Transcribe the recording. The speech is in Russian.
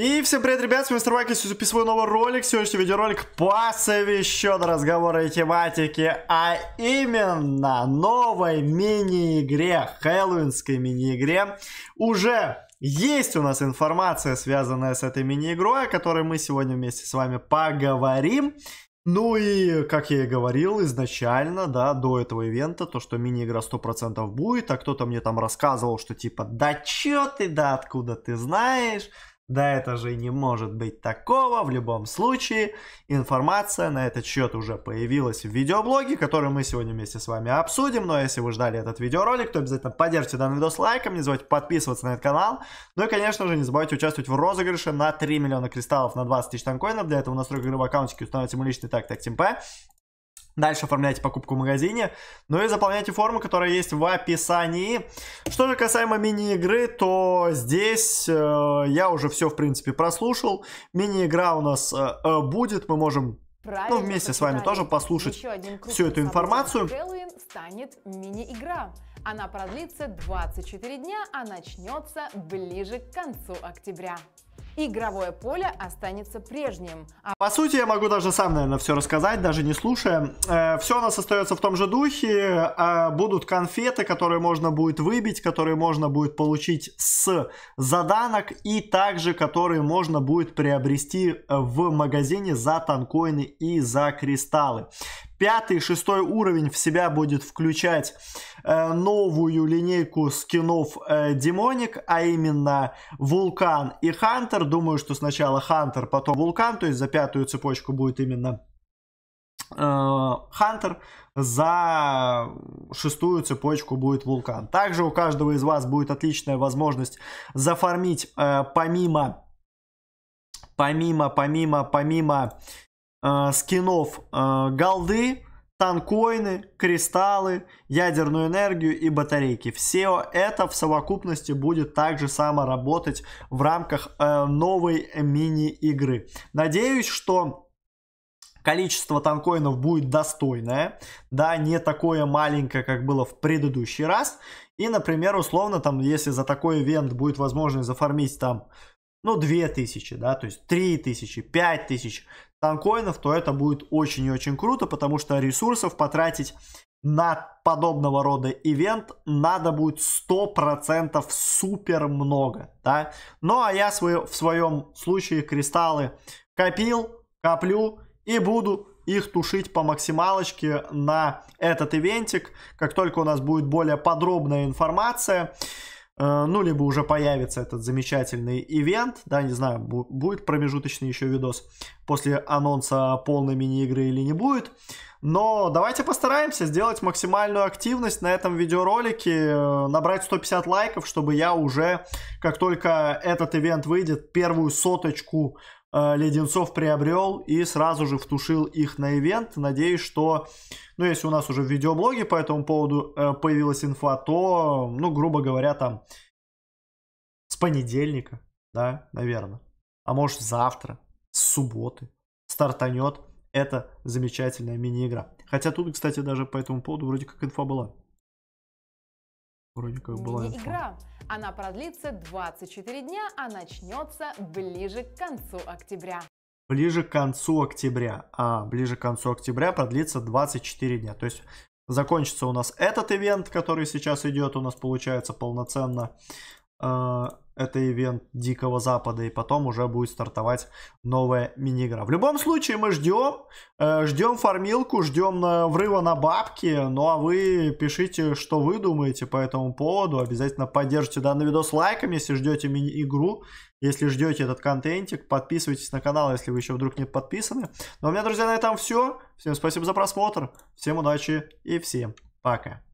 И всем привет, ребят, с вами Мистер Майк, я записываю новый ролик, сегодняшний видеоролик посвящен разговору и тематике, а именно новой мини-игре, хэллоуинской мини-игре, уже есть у нас информация, связанная с этой мини-игрой, о которой мы сегодня вместе с вами поговорим. Ну и, как я и говорил изначально, да, до этого ивента, то, что мини-игра 100% будет, а кто-то мне там рассказывал, что типа, да чё ты, да откуда ты знаешь, да это же не может быть такого. В любом случае, информация на этот счет уже появилась в видеоблоге, который мы сегодня вместе с вами обсудим. Но ну а если вы ждали этот видеоролик, то обязательно поддержите данный видос лайком, не забывайте подписываться на этот канал. Ну и, конечно же, не забывайте участвовать в розыгрыше на 3 миллиона кристаллов на 20 тысяч танкоинов. Для этого настройка игры в аккаунтике установите мой личный так, так, темпе. Дальше оформляйте покупку в магазине. Ну и заполняйте форму, которая есть в описании. Что же касаемо мини-игры, то здесь э, я уже все, в принципе, прослушал. Мини-игра у нас э, э будет. Мы можем ну, вместе с вами тоже послушать всю эту информацию. Хэллоуин станет мини-игра. Она продлится 24 дня, а начнется ближе к концу октября игровое поле останется прежним. А... По сути, я могу даже сам, наверное, все рассказать, даже не слушая. Э, все у нас остается в том же духе. Э, будут конфеты, которые можно будет выбить, которые можно будет получить с заданок и также которые можно будет приобрести э, в магазине за танкоины и за кристаллы. Пятый, шестой уровень в себя будет включать э, новую линейку скинов э, Демоник, а именно Вулкан и Хантер. Думаю, что сначала Хантер, потом Вулкан, то есть за пятую цепочку будет именно э, Хантер, за шестую цепочку будет Вулкан. Также у каждого из вас будет отличная возможность зафармить э, помимо помимо, помимо, помимо э, скинов э, голды, танкоины, кристаллы, ядерную энергию и батарейки. Все это в совокупности будет также само работать в рамках э, новой мини-игры. Надеюсь, что количество танкоинов будет достойное, да, не такое маленькое, как было в предыдущий раз. И, например, условно, там, если за такой ивент будет возможность зафармить там ну, 2000, да, то есть 3000, 5000 танкоинов, то это будет очень и очень круто, потому что ресурсов потратить на подобного рода ивент надо будет 100% супер много, да. Ну, а я свой, в своем случае кристаллы копил, коплю и буду их тушить по максималочке на этот ивентик, как только у нас будет более подробная информация. Э, ну, либо уже появится этот замечательный ивент, да, не знаю, будет промежуточный еще видос после анонса полной мини-игры или не будет, но давайте постараемся сделать максимальную активность на этом видеоролике, э, набрать 150 лайков, чтобы я уже, как только этот ивент выйдет, первую соточку Э, леденцов приобрел и сразу же втушил их на ивент. Надеюсь, что, ну, если у нас уже в видеоблоге по этому поводу э, появилась инфа, то, ну, грубо говоря, там с понедельника, да, наверное, а может завтра, с субботы стартанет эта замечательная мини-игра. Хотя тут, кстати, даже по этому поводу вроде как инфа была. Вроде как была игра Она продлится 24 дня, а начнется ближе к концу октября. Ближе к концу октября. А, ближе к концу октября продлится 24 дня. То есть закончится у нас этот ивент, который сейчас идет у нас, получается, полноценно. А, это ивент Дикого Запада, и потом уже будет стартовать новая мини-игра. В любом случае, мы ждем, э, ждем фармилку, ждем на, э, врыва на бабки, ну а вы пишите, что вы думаете по этому поводу, обязательно поддержите данный видос лайками, если ждете мини-игру, если ждете этот контентик, подписывайтесь на канал, если вы еще вдруг не подписаны. Ну а у меня, друзья, на этом все, всем спасибо за просмотр, всем удачи и всем пока.